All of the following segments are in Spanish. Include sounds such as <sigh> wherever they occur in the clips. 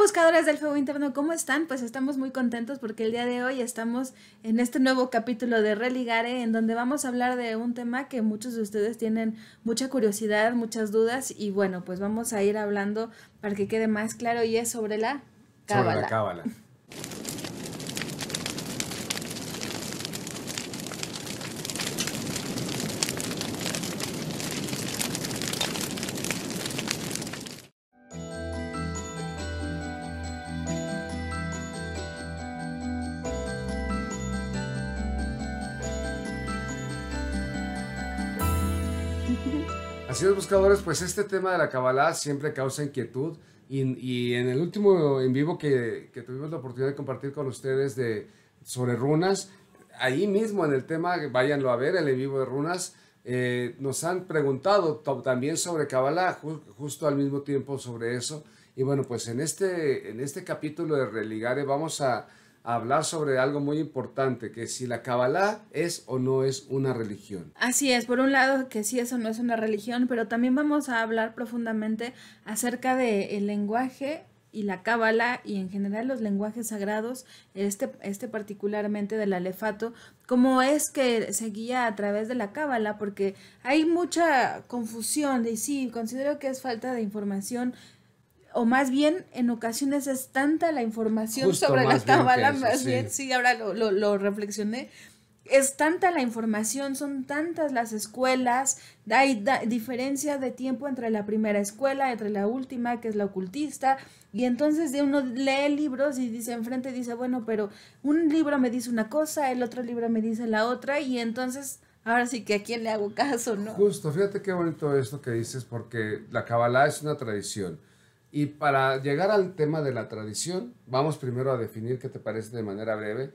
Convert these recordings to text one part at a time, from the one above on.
buscadores del fuego interno, ¿cómo están? Pues estamos muy contentos porque el día de hoy estamos en este nuevo capítulo de Religare, en donde vamos a hablar de un tema que muchos de ustedes tienen mucha curiosidad, muchas dudas, y bueno, pues vamos a ir hablando para que quede más claro y es sobre la cábala. Sobre pues este tema de la Kabbalah siempre causa inquietud. Y, y en el último en vivo que, que, tuvimos la oportunidad de compartir con ustedes de, sobre runas, ahí mismo en el tema, váyanlo a ver, el en vivo de runas, eh, nos han preguntado también sobre Kabbalah, justo al mismo tiempo sobre eso. Y bueno, pues en este, en este capítulo de Religare vamos a, hablar sobre algo muy importante, que si la Kabbalah es o no es una religión. Así es, por un lado que sí eso no es una religión, pero también vamos a hablar profundamente acerca del el lenguaje y la cábala y en general los lenguajes sagrados, este, este particularmente del alefato, cómo es que se guía a través de la cábala, porque hay mucha confusión y sí, considero que es falta de información o más bien en ocasiones es tanta la información sobre la cábala, más bien, sí, ahora lo, reflexioné, es tanta la información, son tantas las escuelas, hay diferencia de tiempo entre la primera escuela, entre la última, que es la ocultista, y entonces uno lee libros y dice enfrente, dice, bueno, pero un libro me dice una cosa, el otro libro me dice la otra, y entonces... Ahora sí que a quién le hago caso, ¿no? Justo, fíjate qué bonito esto que dices, porque la Kabbalah es una tradición y para llegar al tema de la tradición, vamos primero a definir qué te parece de manera breve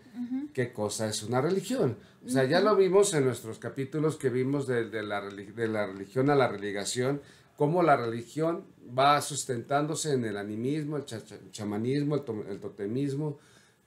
qué cosa es una religión. O sea, ya lo vimos en nuestros capítulos que vimos de, la, de la religión a la religación, cómo la religión va sustentándose en el animismo, el, chamanismo, el, totemismo,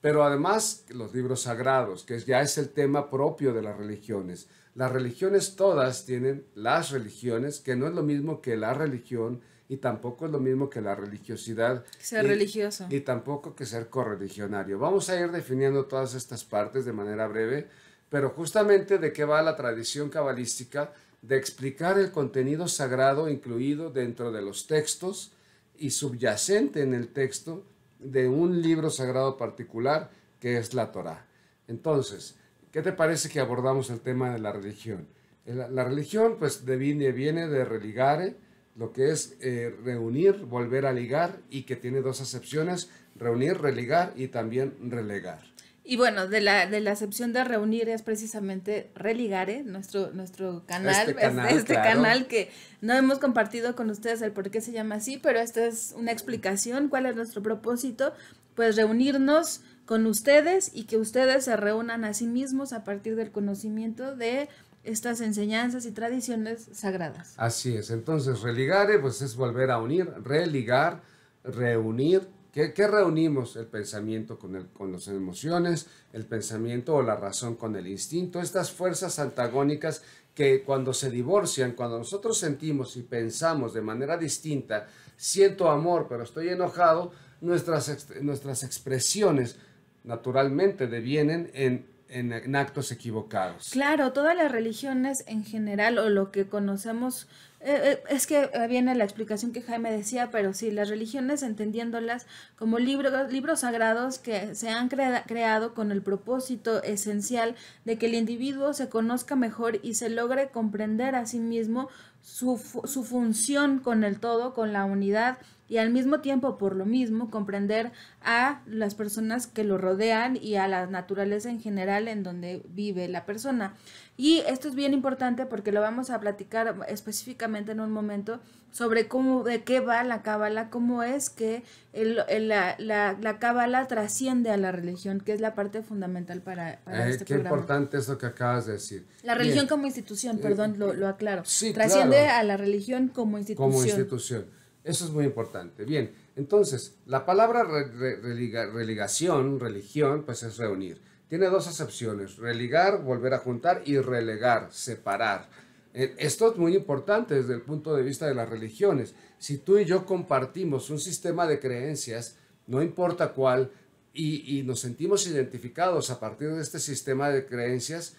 pero además los libros sagrados, que ya es el tema propio de las religiones. Las religiones todas tienen las religiones, que no es lo mismo que la religión, y tampoco es lo mismo que la religiosidad. Ser y, religioso. Y tampoco que ser correligionario. Vamos a ir definiendo todas estas partes de manera breve, pero justamente de qué va la tradición cabalística de explicar el contenido sagrado incluido dentro de los textos y subyacente en el texto de un libro sagrado particular que es la Torá. Entonces, ¿qué te parece que abordamos el tema de la religión? La, religión pues viene, viene de religare, lo que es eh, reunir, volver a ligar y que tiene dos acepciones, reunir, religar y también relegar. Y bueno, de la, de la acepción de reunir es precisamente religar, ¿eh? nuestro, nuestro canal, este, este, este canal que no hemos compartido con ustedes el por qué se llama así, pero esta es una explicación, cuál es nuestro propósito, pues reunirnos con ustedes y que ustedes se reúnan a sí mismos a partir del conocimiento de estas enseñanzas y tradiciones sagradas. Así es, entonces religar, pues es volver a unir, religar, reunir. ¿Qué, reunimos? El pensamiento con, el, con las emociones, el pensamiento o la razón con el instinto, estas fuerzas antagónicas que cuando se divorcian, cuando nosotros sentimos y pensamos de manera distinta, siento amor pero estoy enojado, nuestras, nuestras expresiones naturalmente devienen en en, actos equivocados. Claro, todas las religiones en general o lo que conocemos, eh, eh, es que eh, viene la explicación que Jaime decía, pero sí, las religiones entendiéndolas como libros, libros sagrados que se han creado con el propósito esencial de que el individuo se conozca mejor y se logre comprender a sí mismo su, su función con el todo, con la unidad y al mismo tiempo, por lo mismo, comprender a las personas que lo rodean y a la naturaleza en general en donde vive la persona. Y esto es bien importante porque lo vamos a platicar específicamente en un momento sobre cómo, de qué va la cábala, cómo es que el, la, la, cábala trasciende a la religión, que es la parte fundamental para, para eh, este programa. qué importante eso que acabas de decir. La religión como institución, eh, perdón, lo, eh, lo, aclaro. trasciende a la religión como institución. Como institución. Eso es muy importante. Bien, entonces, la palabra religación, religión, pues es reunir. Tiene dos acepciones, religar, volver a juntar y relegar, separar. Eh, esto es muy importante desde el punto de vista de las religiones. Si tú y yo compartimos un sistema de creencias, no importa cuál, y, y nos sentimos identificados a partir de este sistema de creencias,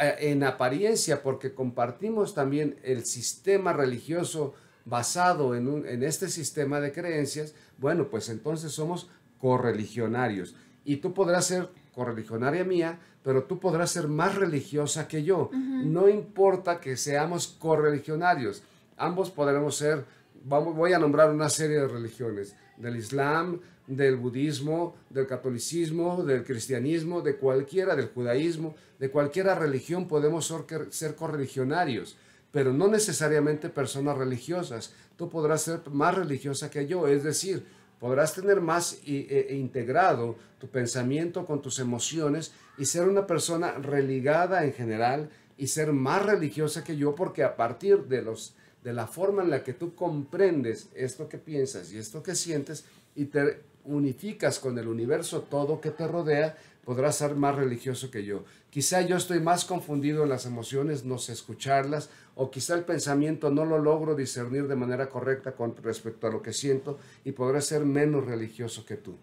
eh, en apariencia, porque compartimos también el sistema religioso basado en, este sistema de creencias, bueno, pues entonces somos correligionarios. Y tú podrás ser correligionaria mía, pero tú podrás ser más religiosa que yo. No importa que seamos correligionarios. Ambos podremos ser, voy a nombrar una serie de religiones, del Islam, del budismo, del catolicismo, del cristianismo, de cualquiera, del judaísmo, de cualquiera religión podemos ser correligionarios pero no necesariamente personas religiosas. Tú podrás ser más religiosa que yo, es decir, podrás tener más e, e integrado tu pensamiento con tus emociones y ser una persona religada en general y ser más religiosa que yo porque a partir de los de la forma en la que tú comprendes esto que piensas y esto que sientes y te unificas con el universo todo que te rodea, podrás ser más religioso que yo. Quizá yo estoy más confundido en las emociones, no sé escucharlas, o quizá el pensamiento no lo logro discernir de manera correcta con respecto a lo que siento y podré ser menos religioso que tú.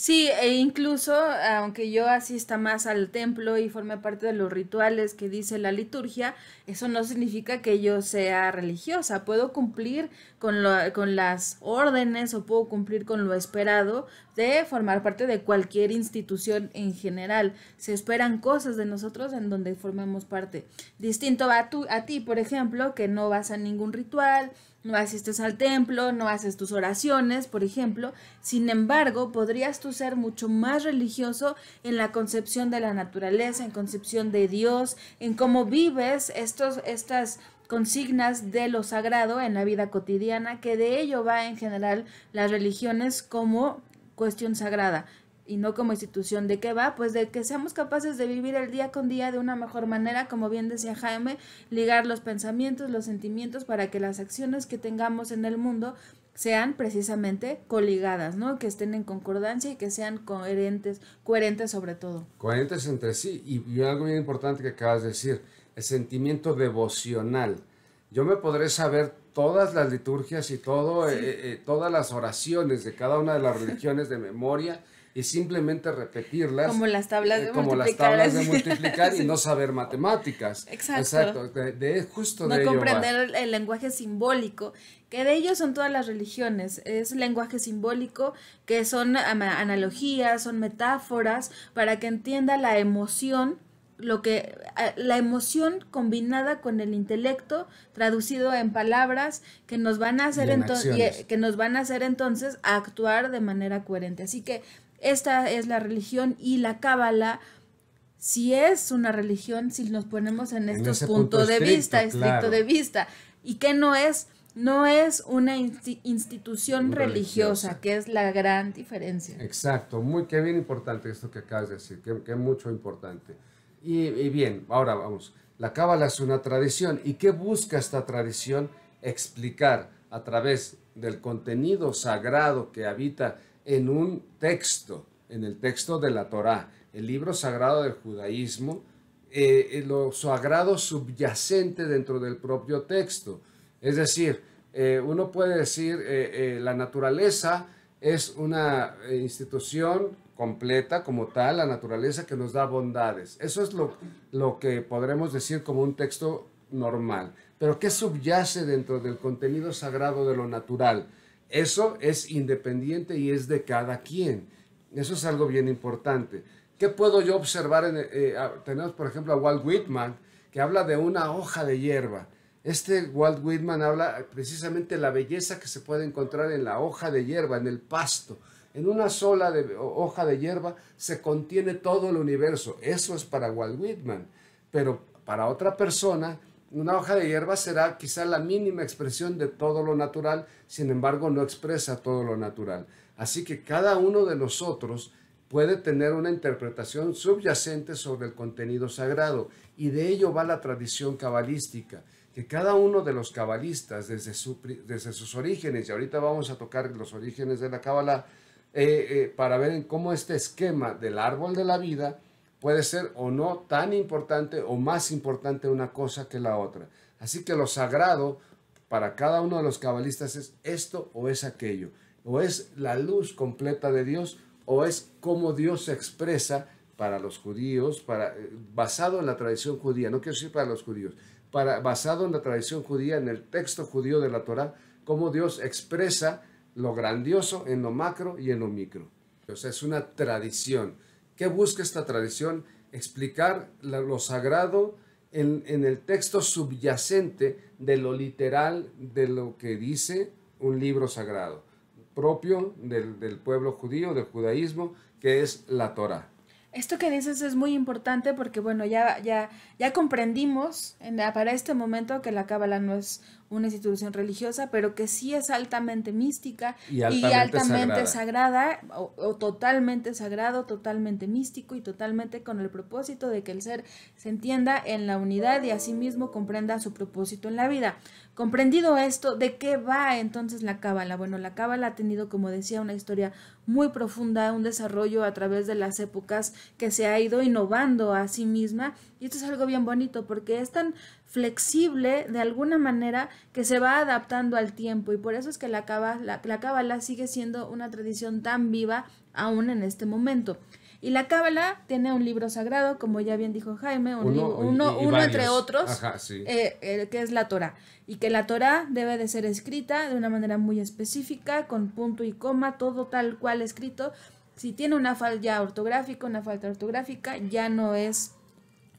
Sí, e incluso, aunque yo asista más al templo y forme parte de los rituales que dice la liturgia, eso no significa que yo sea religiosa. Puedo cumplir con, lo, con las órdenes o puedo cumplir con lo esperado de formar parte de cualquier institución en general. Se esperan cosas de nosotros en donde formemos parte. Distinto a, a ti, por ejemplo, que no vas a ningún ritual, no asistes al templo, no haces tus oraciones, por ejemplo. Sin embargo, podrías tú ser mucho más religioso en la concepción de la naturaleza, en concepción de Dios, en cómo vives estos, estas consignas de lo sagrado en la vida cotidiana, que de ello va en general las religiones como cuestión sagrada y no como institución. ¿De qué va? Pues de que seamos capaces de vivir el día con día de una mejor manera, como bien decía Jaime, ligar los pensamientos, los sentimientos para que las acciones que tengamos en el mundo sean precisamente coligadas, ¿no? Que estén en concordancia y que sean coherentes, coherentes sobre todo. Coherentes entre sí. Y, algo bien importante que acabas de decir, el sentimiento devocional. Yo me podré saber todas las liturgias y todo, eh, eh, todas las oraciones de cada una de las <laughs> religiones de memoria, y simplemente repetirlas. Como las tablas eh, de como las tablas de <laughs> multiplicar y no saber matemáticas. Exacto. justo no comprender el lenguaje simbólico, que de ellos son todas las religiones. Es lenguaje simbólico, que son analogías, son metáforas, para que entienda la emoción lo que la emoción combinada con el intelecto traducido en palabras que nos van a hacer entonces que nos van a hacer entonces actuar de manera coherente. Así que esta es la religión y la cábala si es una religión, si nos ponemos en, este estos punto de vista, estricto de vista, y que no es, no es una institución religiosa, que es la gran diferencia. Exacto, muy que bien importante esto que acabas de decir, que, que mucho importante. Y, y, bien, ahora vamos, la cábala es una tradición, ¿y qué busca esta tradición? Explicar a través del contenido sagrado que habita en un texto, en el texto de la Torá, el libro sagrado del judaísmo, eh, eh, lo sagrado subyacente dentro del propio texto. Es decir, eh, uno puede decir la naturaleza es una institución completa como tal, la naturaleza que nos da bondades. Eso es lo, lo que podremos decir como un texto normal. Pero ¿qué subyace dentro del contenido sagrado de lo natural? Eso es independiente y es de cada quien. Eso es algo bien importante. ¿Qué puedo yo observar? En, eh, tenemos, por ejemplo, a Walt Whitman, que habla de una hoja de hierba. Este Walt Whitman habla precisamente de la belleza que se puede encontrar en la hoja de hierba, en el pasto. En una sola hoja de hierba se contiene todo el universo. Eso es para Walt Whitman. Pero para otra persona, una hoja de hierba será quizá la mínima expresión de todo lo natural, sin embargo no expresa todo lo natural. Así que cada uno de nosotros puede tener una interpretación subyacente sobre el contenido sagrado y de ello va la tradición cabalística, que cada uno de los cabalistas desde, sus orígenes, y ahorita vamos a tocar los orígenes de la cábala, eh, eh, para ver cómo este esquema del árbol de la vida puede ser o no tan importante o más importante una cosa que la otra. Así que lo sagrado para cada uno de los cabalistas es esto o es aquello. O es la luz completa de Dios o es cómo Dios se expresa para los judíos, para, eh, basado en la tradición judía, no quiero decir para los judíos, para, basado en la tradición judía, en el texto judío de la Torah, cómo Dios expresa lo grandioso en lo macro y en lo micro. O sea, es una tradición. ¿Qué busca esta tradición? Explicar lo sagrado en, el texto subyacente de lo literal de lo que dice un libro sagrado, propio del, pueblo judío, del judaísmo, que es la Torah. Esto que dices es muy importante porque, bueno, ya, ya, ya comprendimos para este momento que la Cábala no es una institución religiosa, pero que sí es altamente mística y altamente, sagrada, o, totalmente sagrado, totalmente místico y totalmente con el propósito de que el ser se entienda en la unidad y asimismo comprenda su propósito en la vida. Comprendido esto, ¿de qué va entonces la cábala? Bueno, la cábala ha tenido, como decía, una historia muy profunda, un desarrollo a través de las épocas que se ha ido innovando a sí misma y esto es algo bien bonito porque es tan flexible de alguna manera que se va adaptando al tiempo y por eso es que la cábala, sigue siendo una tradición tan viva aún en este momento. Y la cábala tiene un libro sagrado, como ya bien dijo Jaime, uno, entre otros, eh, eh, que es la Torah. Y que la Torah debe de ser escrita de una manera muy específica, con punto y coma, todo tal cual escrito. Si tiene una falla ortográfica, una falta ortográfica, ya no es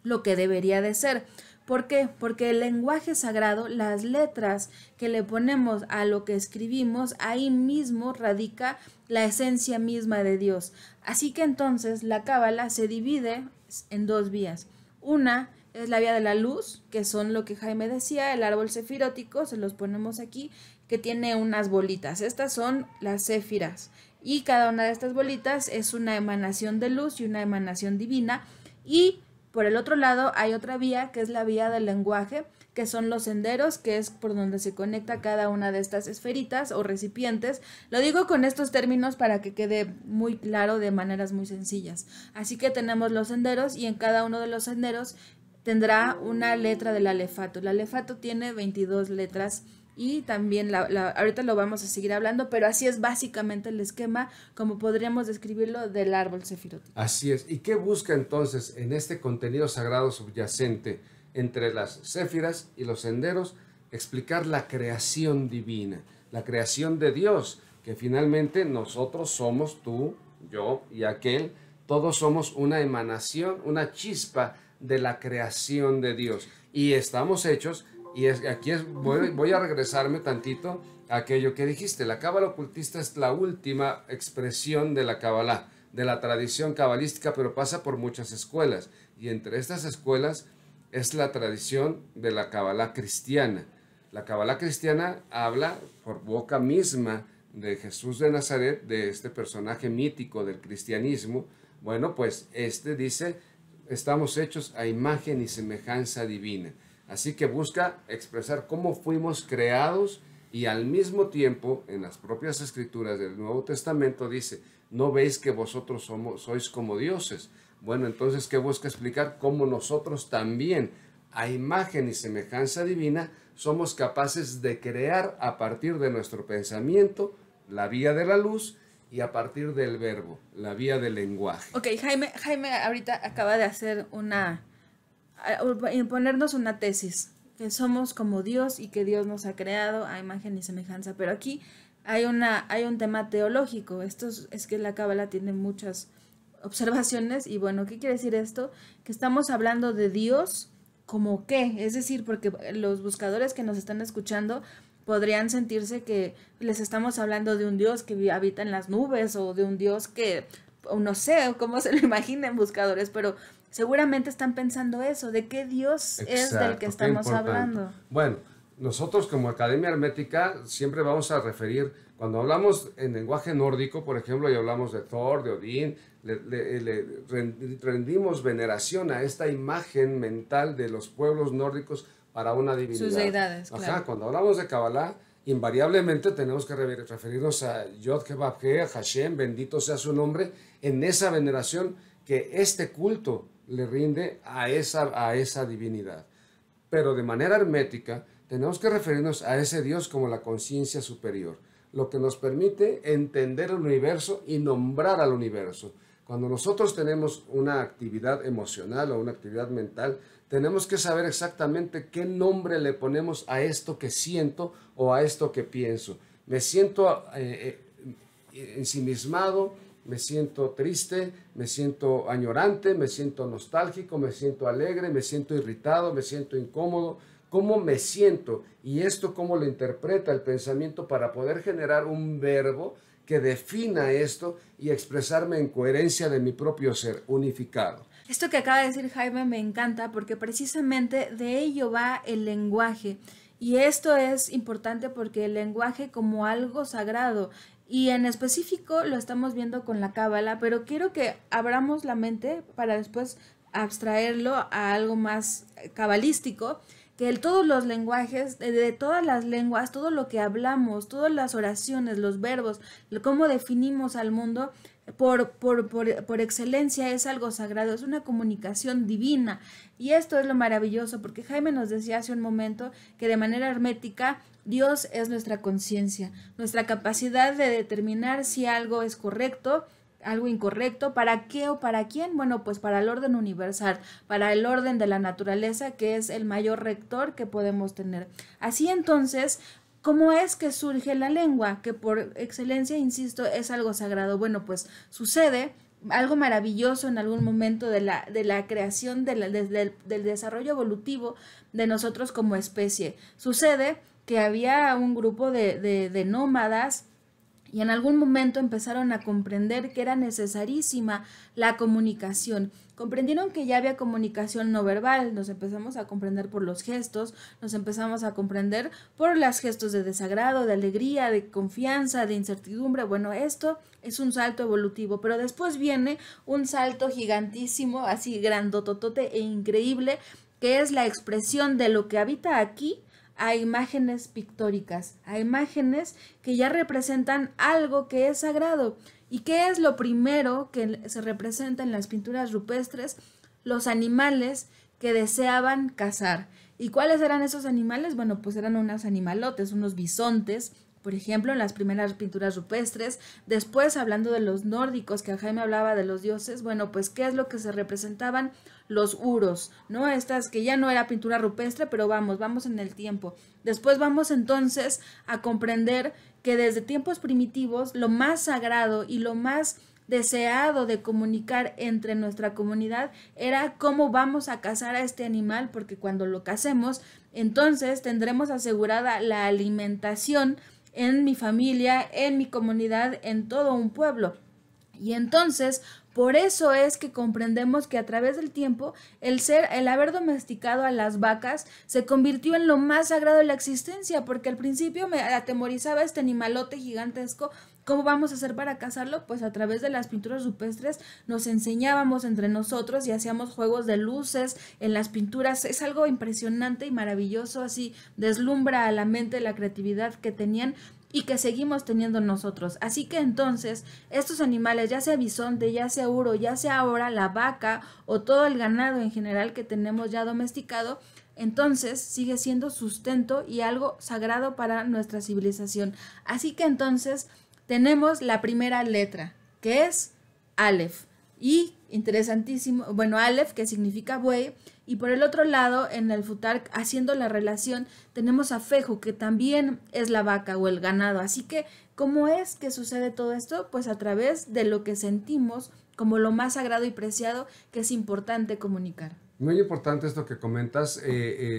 lo que debería de ser. ¿Por qué? Porque el lenguaje sagrado, las letras que le ponemos a lo que escribimos, ahí mismo radica la esencia misma de Dios. Así que entonces la cábala se divide en dos vías. Una es la vía de la luz, que son lo que Jaime decía, el árbol sefirótico, se los ponemos aquí, que tiene unas bolitas. Estas son las séfiras. Y cada una de estas bolitas es una emanación de luz y una emanación divina. Y por el otro lado hay otra vía que es la vía del lenguaje, que son los senderos, que es por donde se conecta cada una de estas esferitas o recipientes. Lo digo con estos términos para que quede muy claro de maneras muy sencillas. Así que tenemos los senderos y en cada uno de los senderos tendrá una letra del alefato. El alefato tiene 22 letras y también ahorita lo vamos a seguir hablando, pero así es básicamente el esquema, como podríamos describirlo, del árbol sefirotico. Así es. ¿Y qué busca entonces en este contenido sagrado subyacente entre las céfiras y los senderos? Explicar la creación divina, la creación de Dios, que finalmente nosotros somos tú, yo y aquel, todos somos una emanación, una chispa de la creación de Dios y estamos hechos y aquí voy, a regresarme tantito a aquello que dijiste. La cábala ocultista es la última expresión de la cábala, de la tradición cabalística, pero pasa por muchas escuelas. Y entre estas escuelas es la tradición de la cábala cristiana. La cábala cristiana habla por boca misma de Jesús de Nazaret, de este personaje mítico del cristianismo. Bueno, pues este dice, estamos hechos a imagen y semejanza divina. Así que busca expresar cómo fuimos creados y al mismo tiempo en las propias escrituras del Nuevo Testamento dice, no veis que vosotros sois como dioses. Bueno, entonces, que busca explicar? Cómo nosotros también, a imagen y semejanza divina, somos capaces de crear a partir de nuestro pensamiento la vía de la luz y a partir del verbo, la vía del lenguaje. Ok, Jaime, Jaime ahorita acaba de hacer una ponernos una tesis, que somos como Dios y que Dios nos ha creado a imagen y semejanza. Pero aquí hay, una, hay un tema teológico. Esto es, que la Cábala tiene muchas observaciones y bueno, ¿qué quiere decir esto? Que estamos hablando de Dios como qué, es decir, porque los buscadores que nos están escuchando podrían sentirse que les estamos hablando de un Dios que habita en las nubes o de un Dios que, no sé, cómo se lo <laughs> imaginen buscadores, pero Seguramente están pensando eso, de qué Dios es del que estamos hablando. Bueno, nosotros como Academia Hermética siempre vamos a referir, cuando hablamos en lenguaje nórdico, por ejemplo, y hablamos de Thor, de Odín, le, rendimos veneración a esta imagen mental de los pueblos nórdicos para una divinidad. Sus deidades, cuando hablamos de Kabbalah, invariablemente tenemos que referirnos a Yod Hashem, bendito sea su nombre, en esa veneración que este culto le rinde a esa, a esa divinidad. Pero de manera hermética tenemos que referirnos a ese Dios como la conciencia superior, lo que nos permite entender el universo y nombrar al universo. Cuando nosotros tenemos una actividad emocional o una actividad mental, tenemos que saber exactamente qué nombre le ponemos a esto que siento o a esto que pienso. Me siento eh, eh, ensimismado, me siento triste, me siento añorante, me siento nostálgico, me siento alegre, me siento irritado, me siento incómodo, cómo me siento y esto cómo lo interpreta el pensamiento para poder generar un verbo que defina esto y expresarme en coherencia de mi propio ser unificado. Esto que acaba de decir Jaime me encanta porque precisamente de ello va el lenguaje. Y esto es importante porque el lenguaje como algo sagrado y en específico lo estamos viendo con la cábala, pero quiero que abramos la mente para después abstraerlo a algo más eh, cabalístico, que todos los lenguajes, de, todas las lenguas, todo lo que hablamos, todas las oraciones, los verbos, cómo definimos al mundo, por, por, por, por, excelencia es algo sagrado, es una comunicación divina. Y esto es lo maravilloso, porque Jaime nos decía hace un momento que de manera hermética Dios es nuestra conciencia, nuestra capacidad de determinar si algo es correcto, algo incorrecto, para qué o para quién. Bueno, pues para el orden universal, para el orden de la naturaleza, que es el mayor rector que podemos tener. Así entonces, ¿Cómo es que surge la lengua? Que por excelencia, insisto, es algo sagrado. Bueno, pues sucede algo maravilloso en algún momento de la, de la creación, del, del desarrollo evolutivo de nosotros como especie. Sucede que había un grupo de, nómadas y en algún momento empezaron a comprender que era necesarísima la comunicación. Comprendieron que ya había comunicación no verbal, nos empezamos a comprender por los gestos, nos empezamos a comprender por los gestos de desagrado, de alegría, de confianza, de incertidumbre. Bueno, esto es un salto evolutivo, pero después viene un salto gigantísimo, así grandototote e increíble, que es la expresión de lo que habita aquí a imágenes pictóricas, a imágenes que ya representan algo que es sagrado. ¿Y qué es lo primero que se representa en las pinturas rupestres? Los animales que deseaban cazar. ¿Y cuáles eran esos animales? Bueno, pues eran unos animalotes, unos bisontes, por ejemplo, en las primeras pinturas rupestres. Después, hablando de los nórdicos, que Jaime hablaba de los dioses, bueno, pues, ¿qué es lo que se representaban? Los uros, ¿no? Estas que ya no era pintura rupestre, pero vamos, vamos en el tiempo. Después vamos entonces a comprender que desde tiempos primitivos, lo más sagrado y lo más deseado de comunicar entre nuestra comunidad era cómo vamos a cazar a este animal, porque cuando lo casemos, entonces tendremos asegurada la alimentación en mi familia, en mi comunidad, en todo un pueblo. Y entonces, por eso es que comprendemos que a través del tiempo el ser, el haber domesticado a las vacas se convirtió en lo más sagrado de la existencia, porque al principio me atemorizaba este animalote gigantesco ¿Cómo vamos a hacer para cazarlo? Pues a través de las pinturas rupestres nos enseñábamos entre nosotros y hacíamos juegos de luces en las pinturas. Es algo impresionante y maravilloso, así deslumbra a la mente la creatividad que tenían y que seguimos teniendo nosotros. Así que entonces, estos animales, ya sea bisonte, ya sea uro, ya sea ahora la vaca o todo el ganado en general que tenemos ya domesticado, entonces sigue siendo sustento y algo sagrado para nuestra civilización. Así que entonces, tenemos la primera letra, que es Aleph. Y interesantísimo, bueno, Aleph, que significa buey, y por el otro lado, en el futar, haciendo la relación, tenemos a fejo que también es la vaca o el ganado. Así que, ¿cómo es que sucede todo esto? Pues a través de lo que sentimos como lo más sagrado y preciado que es importante comunicar. Muy importante esto que comentas. Eh,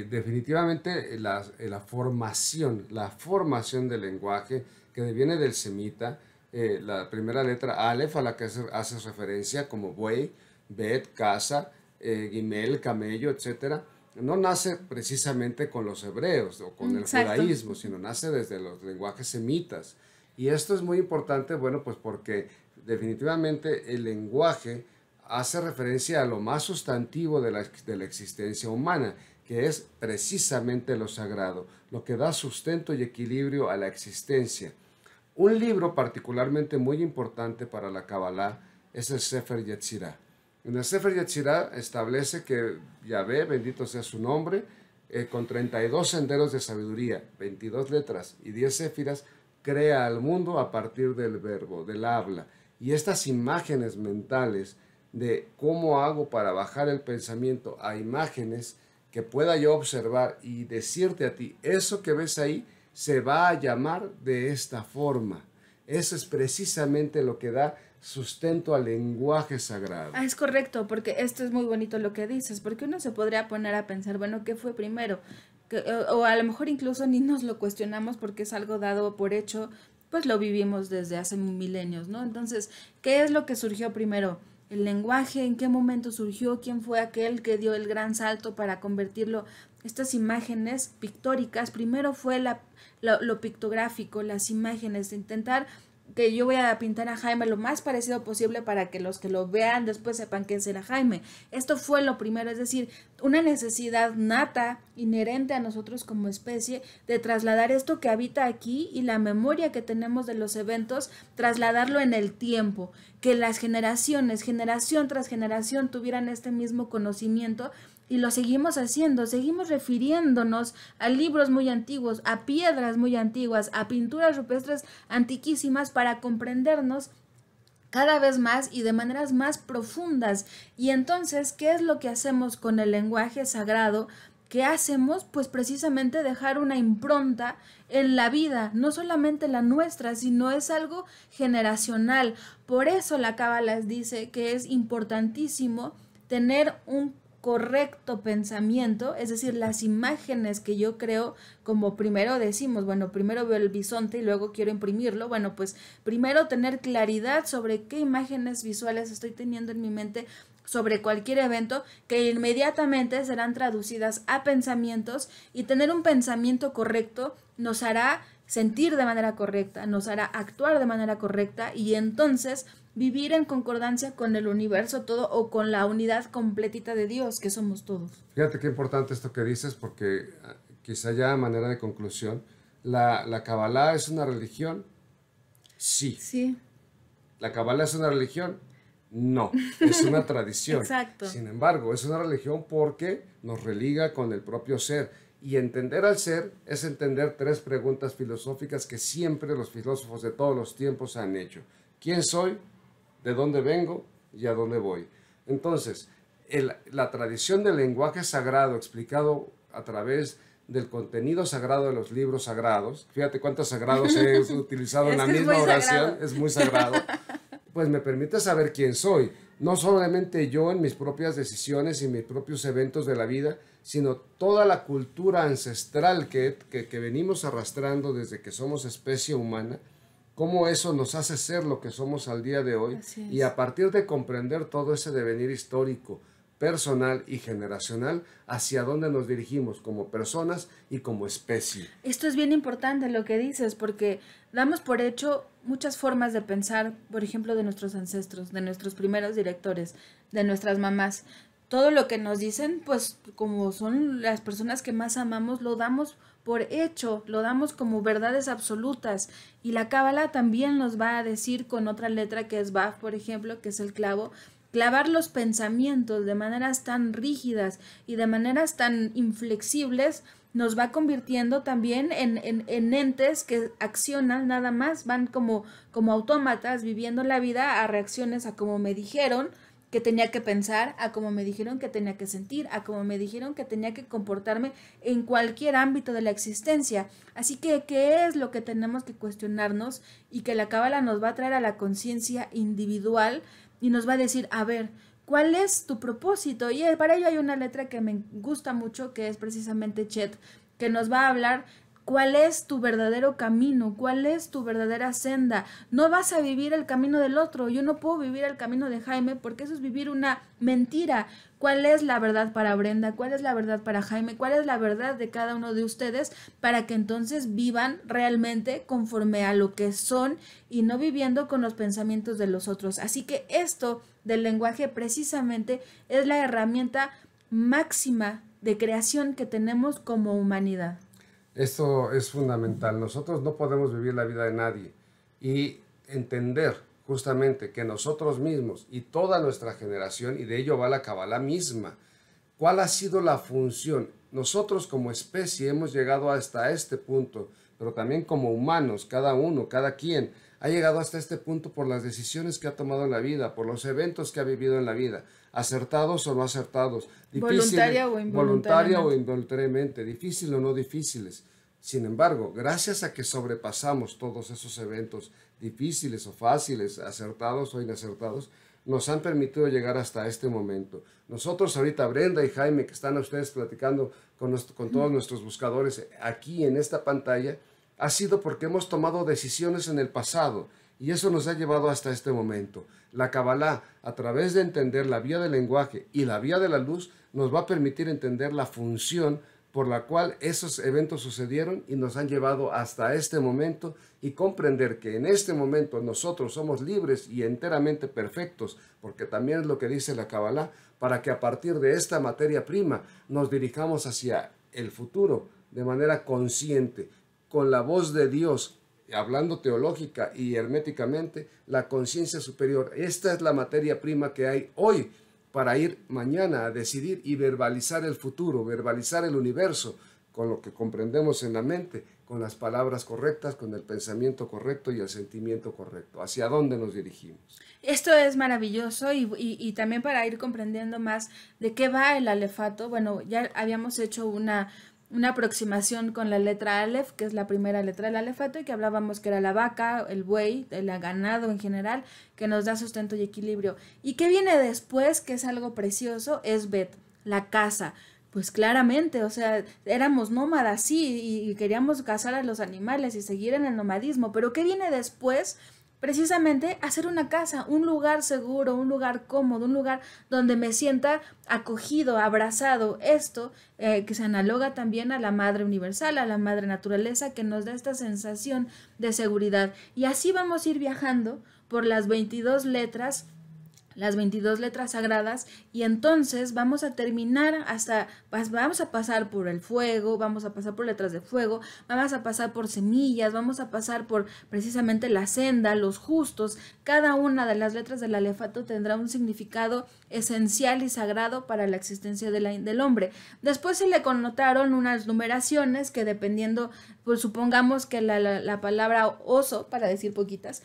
eh, definitivamente eh, la, la formación, la formación del lenguaje que viene del semita, eh, la primera letra Aleph a la que haces hace referencia como buey, bet, casa, eh, guimel, camello, etcétera, no nace precisamente con los hebreos o con el judaísmo, sino nace desde los lenguajes semitas. Y esto es muy importante, bueno, pues porque definitivamente el lenguaje hace referencia a lo más sustantivo de la, de la existencia humana, que es precisamente lo sagrado, lo que da sustento y equilibrio a la existencia. Un libro particularmente muy importante para la Kabbalah es el Sefer Yetzirah. En el Sefer Yetzirah establece que Yahvé, bendito sea su nombre, eh, con 32 senderos de sabiduría, 22 letras y 10 séfiras, crea al mundo a partir del verbo, del habla. Y estas imágenes mentales de cómo hago para bajar el pensamiento a imágenes que pueda yo observar y decirte a ti, eso que ves ahí se va a llamar de esta forma. Eso es precisamente lo que da sustento al lenguaje sagrado. Ah, es correcto, porque esto es muy bonito lo que dices, porque uno se podría poner a pensar, bueno, ¿qué fue primero? o, eh, o a lo mejor incluso ni nos lo cuestionamos porque es algo dado por hecho, pues lo vivimos desde hace milenios, ¿no? Entonces, ¿qué es lo que surgió primero? el lenguaje, en qué momento surgió, quién fue aquel que dio el gran salto para convertirlo. Estas imágenes pictóricas, primero fue lo, pictográfico, las imágenes, de intentar que yo voy a pintar a Jaime lo más parecido posible para que los que lo vean después sepan quién será Jaime. Esto fue lo primero, es decir, una necesidad nata, inherente a nosotros como especie, de trasladar esto que habita aquí y la memoria que tenemos de los eventos, trasladarlo en el tiempo, que las generaciones, generación tras generación, tuvieran este mismo conocimiento y lo seguimos haciendo, seguimos refiriéndonos a libros muy antiguos, a piedras muy antiguas, a pinturas rupestres antiquísimas para comprendernos cada vez más y de maneras más profundas. Y entonces, ¿qué es lo que hacemos con el lenguaje sagrado? ¿Qué hacemos? Pues precisamente dejar una impronta en la vida, no solamente la nuestra, sino es algo generacional. Por eso la Cábala dice que es importantísimo tener un correcto pensamiento, es decir, las imágenes que yo creo, como primero decimos, bueno, primero veo el bisonte y luego quiero imprimirlo, bueno, pues primero tener claridad sobre qué imágenes visuales estoy teniendo en mi mente sobre cualquier evento que inmediatamente serán traducidas a pensamientos y tener un pensamiento correcto nos hará sentir de manera correcta, nos hará actuar de manera correcta y entonces vivir en concordancia con el universo todo o con la unidad completita de Dios, que somos todos. Fíjate qué importante esto que dices, porque ah, quizá ya a manera de conclusión, la, la Kabbalah es una religión, sí. Sí. La Kabbalah es una religión, no, <laughs> es una tradición. Exacto. Sin embargo, es una religión porque nos religa con el propio ser. Y entender al ser es entender tres preguntas filosóficas que siempre los filósofos de todos los tiempos han hecho. ¿Quién soy? de dónde vengo y a dónde voy. Entonces, la tradición del lenguaje sagrado explicado a través del contenido sagrado de los libros sagrados, fíjate cuántos sagrados he <laughs> utilizado en la misma oración, es muy sagrado, pues me permite saber quién soy, no solamente yo en mis propias decisiones y mis propios eventos de la vida, sino toda la cultura ancestral que, que venimos arrastrando desde que somos especie humana, cómo eso nos hace ser lo que somos al día de hoy y a partir de comprender todo ese devenir histórico, personal y generacional, hacia dónde nos dirigimos como personas y como especie. Esto es bien importante lo que dices, porque damos por hecho muchas formas de pensar, por ejemplo, de nuestros ancestros, de nuestros primeros directores, de nuestras mamás. Todo lo que nos dicen, pues como son las personas que más amamos, lo damos por por hecho, lo damos como verdades absolutas. Y la Cábala también nos va a decir con otra letra que es Baf, por ejemplo, que es el clavo, clavar los pensamientos de maneras tan rígidas y de maneras tan inflexibles nos va convirtiendo también en, en, en entes que accionan nada más, van como, como autómatas viviendo la vida a reacciones a como me dijeron, que tenía que pensar, a cómo me dijeron que tenía que sentir, a cómo me dijeron que tenía que comportarme en cualquier ámbito de la existencia. Así que, ¿qué es lo que tenemos que cuestionarnos y que la cábala nos va a traer a la conciencia individual y nos va a decir, a ver, ¿cuál es tu propósito? Y eh, para ello hay una letra que me gusta mucho, que es precisamente Chet, que nos va a hablar cuál es tu verdadero camino, cuál es tu verdadera senda. No vas a vivir el camino del otro. Yo no puedo vivir el camino de Jaime porque eso es vivir una mentira. ¿Cuál es la verdad para Brenda? ¿Cuál es la verdad para Jaime? ¿Cuál es la verdad de cada uno de ustedes para que entonces vivan realmente conforme a lo que son y no viviendo con los pensamientos de los otros? Así que esto del lenguaje precisamente es la herramienta máxima de creación que tenemos como humanidad. Esto es fundamental. Nosotros no podemos vivir la vida de nadie y entender justamente que nosotros mismos y toda nuestra generación, y de ello va la cabala misma, cuál ha sido la función. Nosotros como especie hemos llegado hasta este punto, pero también como humanos, cada uno, cada quien, ha llegado hasta este punto por las decisiones que ha tomado en la vida, por los eventos que ha vivido en la vida, acertados o no acertados, voluntaria o involuntariamente. o difícil o no difíciles. Sin embargo, gracias a que sobrepasamos todos esos eventos difíciles o fáciles, acertados o inacertados, nos han permitido llegar hasta este momento. Nosotros ahorita, Brenda y Jaime, que están ustedes platicando con todos nuestros buscadores aquí en esta pantalla, ha sido porque hemos tomado decisiones en el pasado y eso nos ha llevado hasta este momento. La Kabbalah, a través de entender la vía del lenguaje y la vía de la luz, nos va a permitir entender la función por la cual esos eventos sucedieron y nos han llevado hasta este momento y comprender que en este momento nosotros somos libres y enteramente perfectos, porque también es lo que dice la Kabbalah, para que a partir de esta materia prima nos dirijamos hacia el futuro de manera consciente con la voz de Dios, hablando teológica y herméticamente, la conciencia superior. Esta es la materia prima que hay hoy para ir mañana a decidir y verbalizar el futuro, verbalizar el universo con lo que comprendemos en la mente, con las palabras correctas, con el pensamiento correcto y el sentimiento correcto, hacia dónde nos dirigimos. Esto es maravilloso y, también para ir comprendiendo más de qué va el alefato, bueno, ya habíamos hecho una, una aproximación con la letra Aleph, que es la primera letra del alefato, y que hablábamos que era la vaca, el buey, el ganado en general, que nos da sustento y equilibrio. ¿Y qué viene después, que es algo precioso? Es Bet, la casa. Pues claramente, o sea, éramos nómadas, sí, y queríamos cazar a los animales y seguir en el nomadismo, pero ¿qué viene después? precisamente hacer una casa, un lugar seguro, un lugar cómodo, un lugar donde me sienta acogido, abrazado. Esto eh, que se analoga también a la Madre Universal, a la Madre Naturaleza, que nos da esta sensación de seguridad. Y así vamos a ir viajando por las 22 letras las 22 letras sagradas y entonces vamos a terminar hasta, vamos a pasar por el fuego, vamos a pasar por letras de fuego, vamos a pasar por semillas, vamos a pasar por precisamente la senda, los justos. Cada una de las letras del alefato tendrá un significado esencial y sagrado para la existencia del hombre. Después se le connotaron unas numeraciones que dependiendo, pues supongamos que la, la palabra oso, para decir poquitas,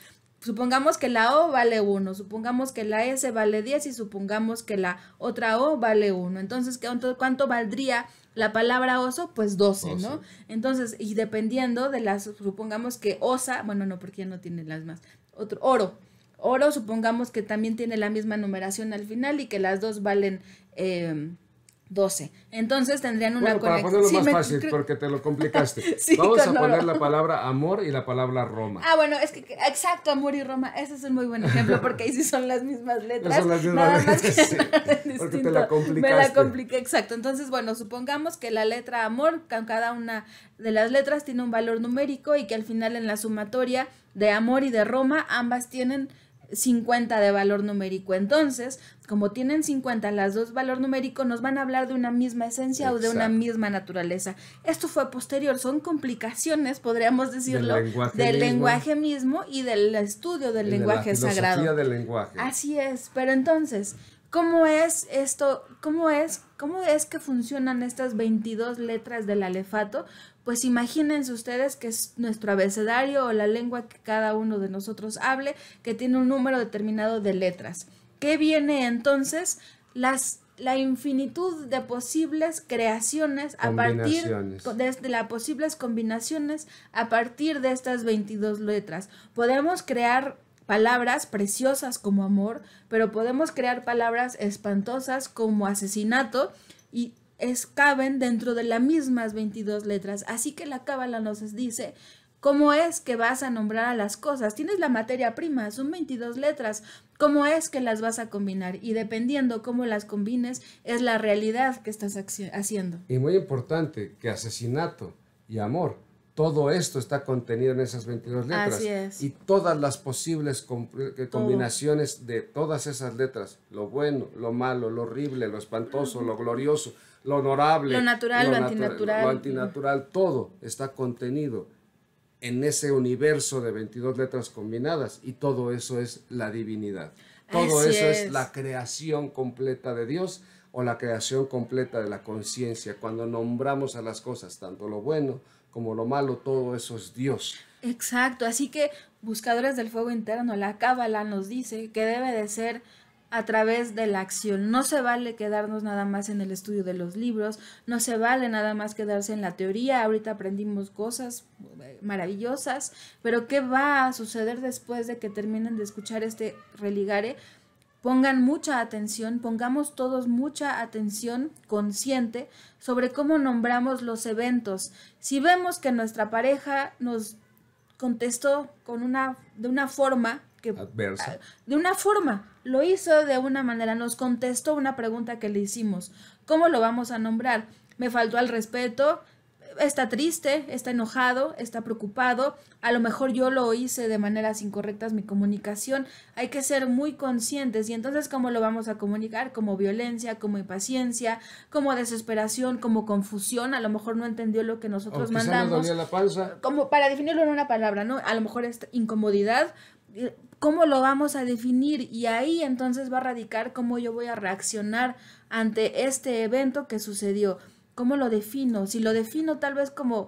Supongamos que la O vale 1, supongamos que la S vale 10 y supongamos que la otra O vale 1. Entonces, ¿cuánto valdría la palabra oso? Pues 12, ¿no? Entonces, y dependiendo de las, supongamos que osa, bueno, no, porque ya no tiene las más, otro, oro. Oro, supongamos que también tiene la misma numeración al final y que las dos valen... Em, 12. Entonces tendrían una bueno, conexión. más fácil, porque te lo complicaste. <laughs> Vamos a poner la palabra amor y la palabra Roma. Ah, bueno, es que exacto, amor y Roma. Ese es un muy buen ejemplo, porque ahí sí son las mismas <laughs> letras. más que <laughs> te la complicaste. Me la compliqué, exacto. Entonces, bueno, supongamos que la letra amor, cada una de las letras tiene un valor numérico y que al final en la sumatoria de amor y de Roma, ambas tienen 50 de valor numérico. Entonces, como tienen 50 las dos valor numérico, nos van a hablar de una misma esencia o de una misma naturaleza. Esto fue posterior, son complicaciones, podríamos decirlo, del lenguaje, mismo. y del estudio del lenguaje sagrado. Del lenguaje. Así es, pero entonces, ¿cómo es esto? ¿Cómo es? ¿Cómo es que funcionan estas 22 letras del alefato? pues imagínense ustedes que es nuestro abecedario o la lengua que cada uno de nosotros hable, que tiene un número determinado de letras. ¿Qué viene entonces? Las la infinitud de posibles creaciones a partir de, las posibles combinaciones a partir de estas 22 letras. Podemos crear palabras preciosas como amor, pero podemos crear palabras espantosas como asesinato y caben dentro de las mismas 22 letras. Así que la cábala nos dice ¿Cómo es que vas a nombrar a las cosas? Tienes la materia prima, son 22 letras. ¿Cómo es que las vas a combinar? Y dependiendo cómo las combines, es la realidad que estás haciendo. Y muy importante, que asesinato y amor, todo esto está contenido en esas 22 letras. Y todas las posibles eh, combinaciones de todas esas letras, lo bueno, lo malo, lo horrible, lo espantoso, lo glorioso, lo honorable, lo natural, lo, antinatural. Lo antinatural, todo está contenido en ese universo de 22 letras combinadas y todo eso es la divinidad. Todo eso es. es la creación completa de Dios o la creación completa de la conciencia. Cuando nombramos a las cosas, tanto lo bueno como lo malo, todo eso es Dios. Exacto, así que buscadores del fuego interno, la cábala nos dice que debe de ser a través de la acción. No se vale quedarnos nada más en el estudio de los libros, no se vale nada más quedarse en la teoría. Ahorita aprendimos cosas eh, maravillosas, pero ¿qué va a suceder después de que terminen de escuchar este religare? Pongan mucha atención, pongamos todos mucha atención consciente sobre cómo nombramos los eventos. Si vemos que nuestra pareja nos contestó con una, de una forma adversa. Ah, de una forma, lo hizo de una manera, nos contestó una pregunta que le hicimos. ¿Cómo lo vamos a nombrar? Me faltó al respeto, está triste, está enojado, está preocupado, a lo mejor yo lo hice de maneras incorrectas mi comunicación, hay que ser muy conscientes y entonces cómo lo vamos a comunicar, como violencia, como impaciencia, como desesperación, como confusión, a lo mejor no entendió lo que nosotros mandamos. como para definirlo en una palabra, ¿no? A lo mejor es incomodidad, cómo lo vamos a definir y ahí entonces va a radicar cómo yo voy a reaccionar ante este evento que sucedió. ¿Cómo lo defino? Si lo defino tal vez como,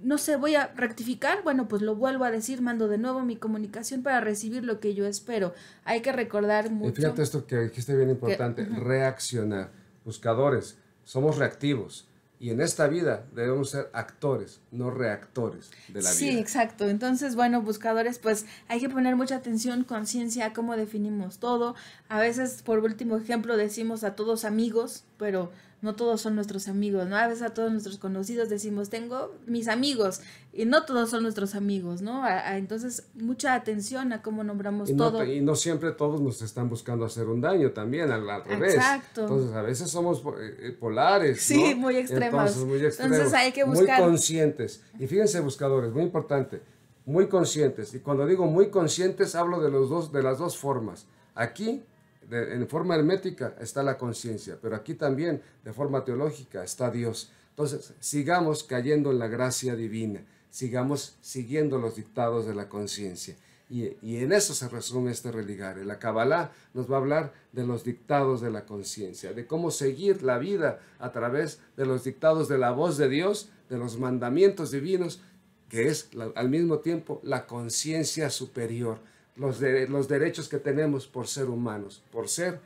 no sé, voy a rectificar, bueno, pues lo vuelvo a decir, mando de nuevo mi comunicación para recibir lo que yo espero. Hay que recordar mucho. fíjate esto que dijiste bien importante, reaccionar. Buscadores, somos reactivos y en esta vida debemos ser actores, no reactores de la vida. Sí, exacto. Entonces, bueno, buscadores, pues hay que poner mucha atención, conciencia, cómo definimos todo. A veces, por último ejemplo, decimos a todos amigos, pero no todos son nuestros amigos, ¿no? A veces a todos nuestros conocidos decimos, tengo mis amigos, y no todos son nuestros amigos, ¿no? entonces, mucha atención a cómo nombramos todo. Y no siempre todos nos están buscando hacer un daño también, al, revés. Exacto. Entonces, a veces somos eh, eh, polares. Sí, muy extremos. Entonces, muy extremos. Entonces, hay que buscar. Muy conscientes. Y fíjense, buscadores, muy importante, muy conscientes. Y cuando digo muy conscientes, hablo de, los dos, de las dos formas. Aquí en forma hermética está la conciencia, pero aquí también de forma teológica está Dios. Entonces, sigamos cayendo en la gracia divina, sigamos siguiendo los dictados de la conciencia. Y, en eso se resume este religare. La Kabbalah nos va a hablar de los dictados de la conciencia, de cómo seguir la vida a través de los dictados de la voz de Dios, de los mandamientos divinos, que es al mismo tiempo la conciencia superior los, los derechos que tenemos por ser humanos, por ser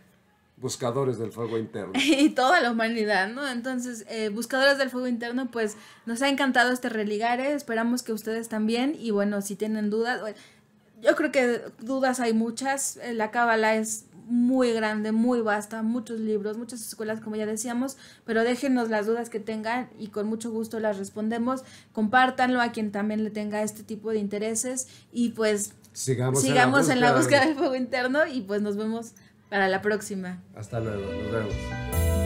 buscadores del fuego interno. <laughs> Y toda la humanidad, ¿no? Entonces, eh, buscadores del fuego interno, pues nos ha encantado este religare, esperamos que ustedes también, y bueno, si tienen dudas, yo creo que dudas hay muchas, eh, la cábala es muy grande, muy vasta, muchos libros, muchas escuelas, como ya decíamos, pero déjenos las dudas que tengan y con mucho gusto las respondemos. Compártanlo a quien también le tenga este tipo de intereses y pues sigamos, en, la búsqueda, en la búsqueda del fuego interno y pues nos vemos para la próxima. Hasta luego, nos vemos.